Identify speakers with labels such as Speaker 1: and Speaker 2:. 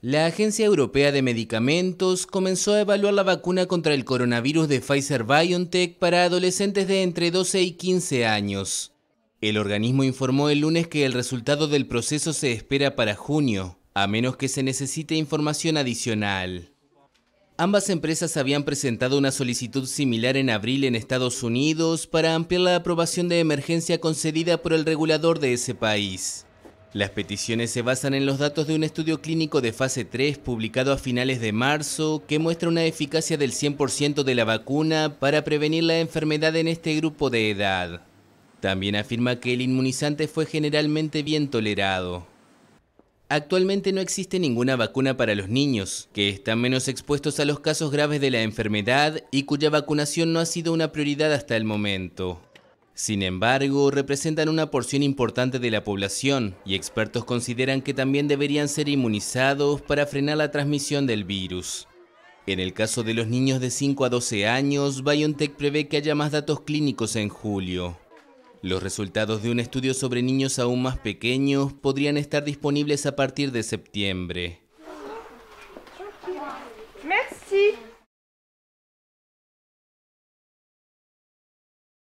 Speaker 1: La Agencia Europea de Medicamentos comenzó a evaluar la vacuna contra el coronavirus de Pfizer BioNTech para adolescentes de entre 12 y 15 años. El organismo informó el lunes que el resultado del proceso se espera para junio, a menos que se necesite información adicional. Ambas empresas habían presentado una solicitud similar en abril en Estados Unidos para ampliar la aprobación de emergencia concedida por el regulador de ese país. Las peticiones se basan en los datos de un estudio clínico de fase 3 publicado a finales de marzo que muestra una eficacia del 100% de la vacuna para prevenir la enfermedad en este grupo de edad. También afirma que el inmunizante fue generalmente bien tolerado. Actualmente no existe ninguna vacuna para los niños, que están menos expuestos a los casos graves de la enfermedad y cuya vacunación no ha sido una prioridad hasta el momento. Sin embargo, representan una porción importante de la población y expertos consideran que también deberían ser inmunizados para frenar la transmisión del virus. En el caso de los niños de 5 a 12 años, BioNTech prevé que haya más datos clínicos en julio. Los resultados de un estudio sobre niños aún más pequeños podrían estar disponibles a partir de septiembre.